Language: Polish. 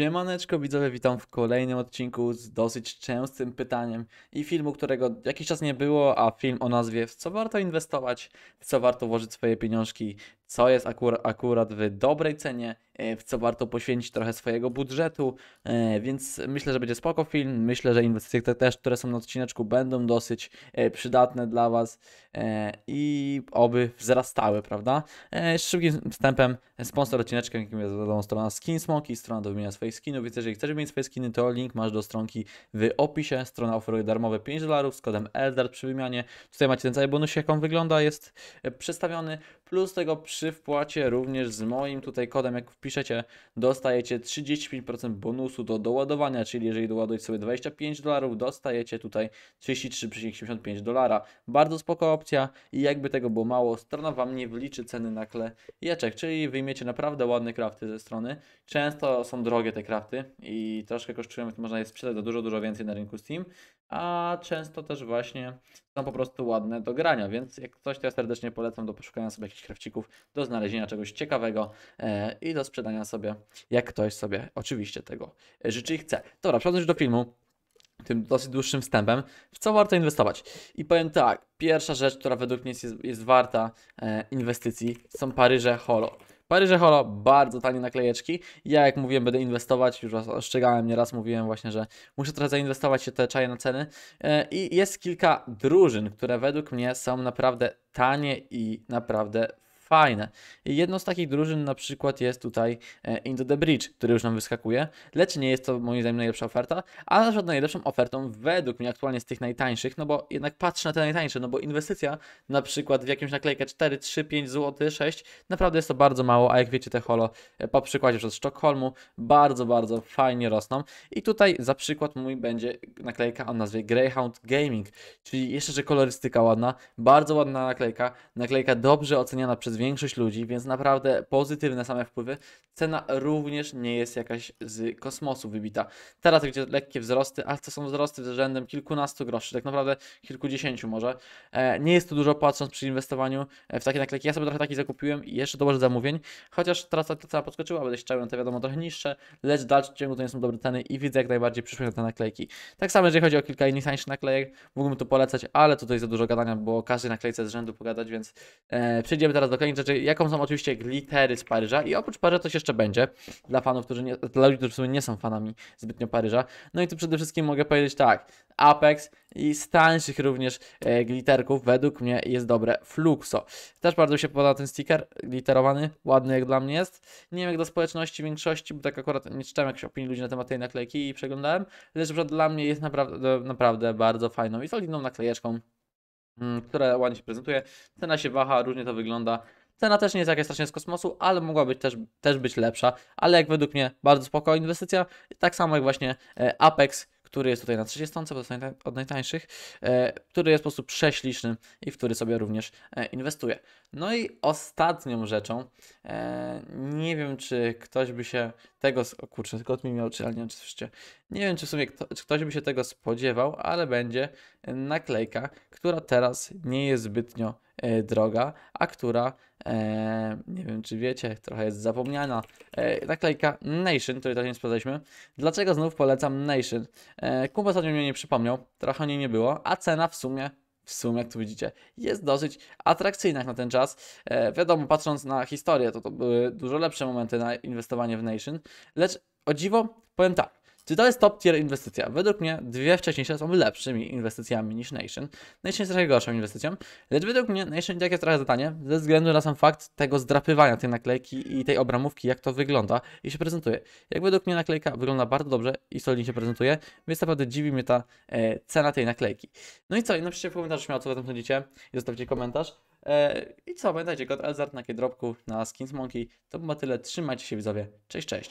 Siemaneczko widzowie, witam w kolejnym odcinku z dosyć częstym pytaniem i filmu, którego jakiś czas nie było, a film o nazwie w co warto inwestować, w co warto włożyć swoje pieniążki, co jest akur akurat w dobrej cenie, e, w co warto poświęcić trochę swojego budżetu, e, więc myślę, że będzie spoko film, myślę, że inwestycje te też, które są na odcineczku będą dosyć e, przydatne dla Was i oby wzrastały, prawda? Szybkim wstępem sponsor odcineczka, jakim jest wiadomo strona Skinsmoki, strona do wymienia swoich skinów, więc jeżeli chcesz mieć swoje skiny, to link masz do stronki w opisie, strona oferuje darmowe 5 dolarów z kodem ELDAR przy wymianie, tutaj macie ten cały bonus, jak on wygląda, jest przedstawiony, plus tego przy przy wpłacie również z moim tutaj kodem, jak wpiszecie, dostajecie 35% bonusu do doładowania, czyli jeżeli doładujecie sobie 25 dolarów, dostajecie tutaj 33,75 dolara. Bardzo spoko opcja i jakby tego było mało, strona Wam nie wliczy ceny na klejeczek, czyli wyjmiecie naprawdę ładne krafty ze strony. Często są drogie te krafty i troszkę kosztują, można je sprzedać za dużo, dużo więcej na rynku Steam a często też właśnie są po prostu ładne do grania, więc jak coś to ja serdecznie polecam do poszukania sobie jakichś krawcików, do znalezienia czegoś ciekawego e, i do sprzedania sobie, jak ktoś sobie oczywiście tego życzy i chce. Dobra, przechodząc już do filmu, tym dosyć dłuższym wstępem, w co warto inwestować. I powiem tak, pierwsza rzecz, która według mnie jest, jest warta e, inwestycji są Paryże Holo. Paryże Holo, bardzo tanie naklejeczki. Ja jak mówiłem, będę inwestować, już Was ostrzegałem nieraz, mówiłem właśnie, że muszę trochę zainwestować się te czaje na ceny. E, I jest kilka drużyn, które według mnie są naprawdę tanie i naprawdę fajne. Jedną z takich drużyn na przykład jest tutaj e, Into the Bridge, który już nam wyskakuje, lecz nie jest to moim zdaniem najlepsza oferta, a na przykład najlepszą ofertą według mnie aktualnie z tych najtańszych, no bo jednak patrzę na te najtańsze, no bo inwestycja na przykład w jakąś naklejkę 4, 3, 5 zł, 6, naprawdę jest to bardzo mało, a jak wiecie te holo e, po przykładzie przez Sztokholmu bardzo, bardzo fajnie rosną i tutaj za przykład mój będzie naklejka o nazwie Greyhound Gaming, czyli jeszcze, że kolorystyka ładna, bardzo ładna naklejka, naklejka dobrze oceniana przez większość ludzi, więc naprawdę pozytywne same wpływy. Cena również nie jest jakaś z kosmosu wybita. Teraz gdzie lekkie wzrosty, ale to są wzrosty z rzędem kilkunastu groszy, tak naprawdę kilkudziesięciu może. E, nie jest to dużo patrząc przy inwestowaniu e, w takie naklejki. Ja sobie trochę taki zakupiłem i jeszcze dołożę zamówień, chociaż teraz ta cena podskoczyła, będę chciał na te wiadomo trochę niższe, lecz w dalszym ciągu to nie są dobre ceny i widzę jak najbardziej przyszłe na te naklejki. Tak samo jeżeli chodzi o kilka innych tańszych naklejek, mógłbym tu polecać, ale tutaj za dużo gadania, bo każdy naklejce z rzędu pogadać, więc e, przejdziemy teraz do koniec rzeczy, jaką są oczywiście glittery z Paryża i oprócz Paryża coś jeszcze będzie dla fanów, którzy nie, dla ludzi, którzy w sumie nie są fanami zbytnio Paryża. No i tu przede wszystkim mogę powiedzieć tak, Apex i z tańszych również e, glitterków według mnie jest dobre Fluxo. Też bardzo mi się podoba ten sticker glitterowany, ładny jak dla mnie jest. Nie wiem jak do społeczności większości, bo tak akurat nie czytałem jakichś opinii ludzi na temat tej naklejki i przeglądałem, lecz dla mnie jest naprawdę, naprawdę bardzo fajną i solidną naklejeczką Mm, które ładnie się prezentuje. Cena się waha, różnie to wygląda. Cena też nie jest jakaś strasznie z kosmosu, ale mogła być też, też być lepsza, ale jak według mnie bardzo spokojna inwestycja, tak samo jak właśnie e, Apex, który jest tutaj na 30, bo to jest od najtańszych, e, który jest po prostu prześliczny i w który sobie również e, inwestuję. No i ostatnią rzeczą, e, nie wiem czy ktoś by się tego, o kurczę, tylko mi miał, czy, ale nie wiem czy słyszycie, nie wiem czy w sumie kto, czy ktoś by się tego spodziewał, ale będzie naklejka, która teraz nie jest zbytnio E, droga, a która, e, nie wiem czy wiecie, trochę jest zapomniana. E, naklejka Nation, której też nie sprawdzaliśmy. Dlaczego znów polecam Nation? E, Kuba ostatnio mnie nie przypomniał, trochę o niej nie było, a cena w sumie w sumie, jak tu widzicie, jest dosyć atrakcyjna na ten czas. E, wiadomo, patrząc na historię, to to były dużo lepsze momenty na inwestowanie w Nation, lecz o dziwo, powiem tak, czy to jest top tier inwestycja? Według mnie dwie wcześniejsze są lepszymi inwestycjami niż Nation. Nation jest trochę gorszą inwestycją, lecz według mnie Nation jest tak jest trochę za ze względu na sam fakt tego zdrapywania tej naklejki i tej obramówki, jak to wygląda i się prezentuje. Jak według mnie naklejka wygląda bardzo dobrze i solidnie się prezentuje, więc naprawdę dziwi mnie ta e, cena tej naklejki. No i co, i napiszcie w komentarzu śmiało, co wy tam sądzicie i zostawcie komentarz. E, I co, pamiętajcie, kod Elzart na drobku na Skins Monkey. To było tyle, trzymajcie się widzowie, cześć, cześć.